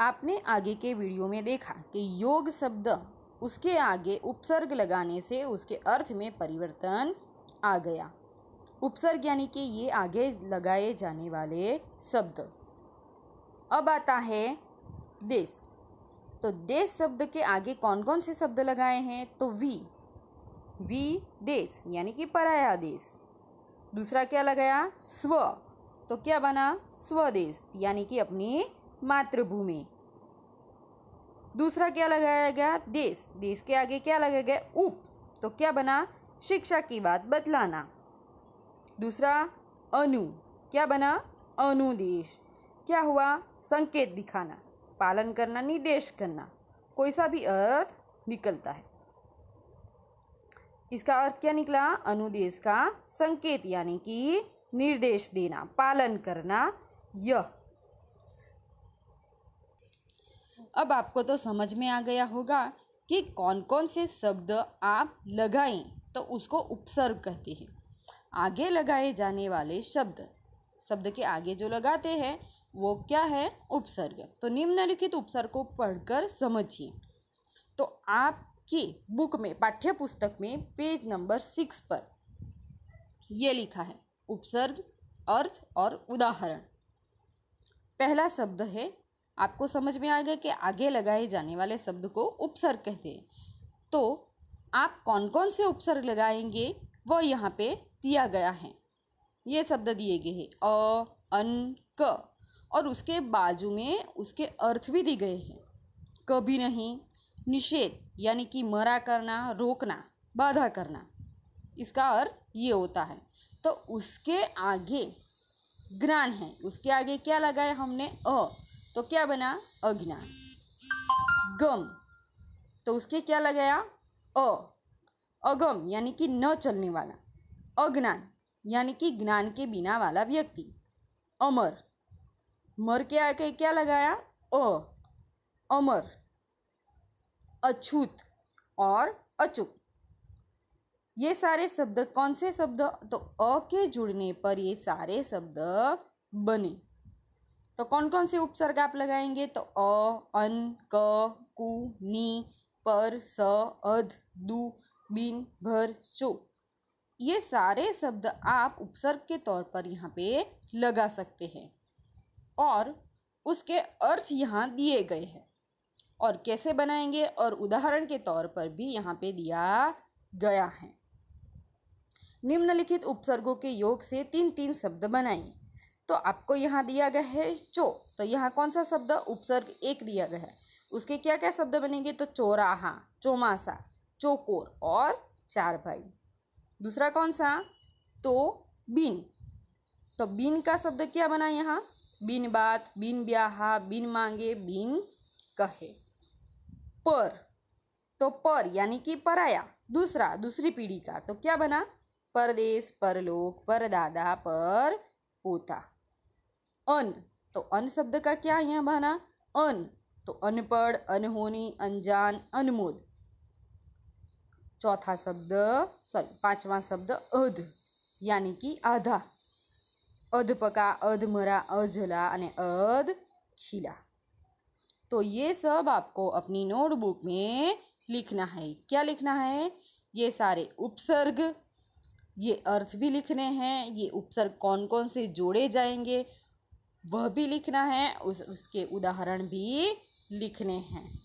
आपने आगे के वीडियो में देखा कि योग शब्द उसके आगे उपसर्ग लगाने से उसके अर्थ में परिवर्तन आ गया उपसर्ग यानी कि ये आगे लगाए जाने वाले शब्द अब आता है देश तो देश शब्द के आगे कौन कौन से शब्द लगाए हैं तो वी वी देश यानी कि पराया देश दूसरा क्या लगाया स्व तो क्या बना स्वदेश यानी कि अपनी मातृभूमि दूसरा क्या लगाया गया देश देश के आगे क्या लगाया गया उप तो क्या बना शिक्षा की बात बतलाना दूसरा अनु क्या बना अनुदेश क्या हुआ संकेत दिखाना पालन करना निर्देश करना कोई सा भी अर्थ निकलता है इसका अर्थ क्या निकला अनुदेश का संकेत यानी कि निर्देश देना पालन करना यह अब आपको तो समझ में आ गया होगा कि कौन कौन से शब्द आप लगाएं तो उसको उपसर्ग कहते हैं आगे लगाए जाने वाले शब्द शब्द के आगे जो लगाते हैं वो क्या है उपसर्ग तो निम्नलिखित उपसर्ग को पढ़कर समझिए तो आपकी बुक में पाठ्य पुस्तक में पेज नंबर सिक्स पर यह लिखा है उपसर्ग अर्थ और उदाहरण पहला शब्द है आपको समझ में आएगा कि आगे लगाए जाने वाले शब्द को उपसर्ग कहते हैं तो आप कौन कौन से उपसर्ग लगाएंगे वह यहाँ पे दिया गया है ये शब्द दिए गए हैं अ अन क और उसके बाजू में उसके अर्थ भी दिए गए हैं कभी नहीं निषेध यानी कि मरा करना रोकना बाधा करना इसका अर्थ ये होता है तो उसके आगे ज्ञान है उसके आगे क्या लगाया हमने अ तो क्या बना अज्ञान गम तो उसके क्या लगाया अ अगम यानी कि न चलने वाला अज्ञान यानी कि ज्ञान के बिना वाला व्यक्ति अमर मर के आके क्या लगाया अ अमर अछूत और अचूक ये सारे शब्द कौन से शब्द तो अ के जुड़ने पर ये सारे शब्द बने तो कौन कौन से उपसर्ग आप लगाएंगे तो अ अन क कु नी पर स अध दु बिन भर चो ये सारे शब्द आप उपसर्ग के तौर पर यहाँ पे लगा सकते हैं और उसके अर्थ यहाँ दिए गए हैं और कैसे बनाएंगे और उदाहरण के तौर पर भी यहाँ पे दिया गया है निम्नलिखित उपसर्गों के योग से तीन तीन शब्द बनाइए तो आपको यहाँ दिया गया है चो तो यहाँ कौन सा शब्द उपसर्ग एक दिया गया है उसके क्या क्या शब्द बनेंगे तो चोराहा चौमासा चोकोर और चार भाई दूसरा कौन सा तो बीन तो बीन का शब्द क्या बना यहाँ बिन बात बिन ब्याहा बिन मांगे बिन कहे पर तो पर यानी कि पराया दूसरा दूसरी पीढ़ी का तो क्या बना परदेश परलोक परदादा पर पोता अन तो अन शब्द का क्या है यहाँ बना अन तो अनपढ़ अनहोनी अनजान अनमोद चौथा शब्द सॉरी पांचवा शब्द अध यानी कि आधा अधपका अधमरा अजला અને अध खिला तो ये सब आपको अपनी नोटबुक में लिखना है क्या लिखना है ये सारे उपसर्ग ये अर्थ भी लिखने हैं ये उपसर्ग कौन कौन से जोड़े जाएंगे वह भी लिखना है उस उसके उदाहरण भी लिखने हैं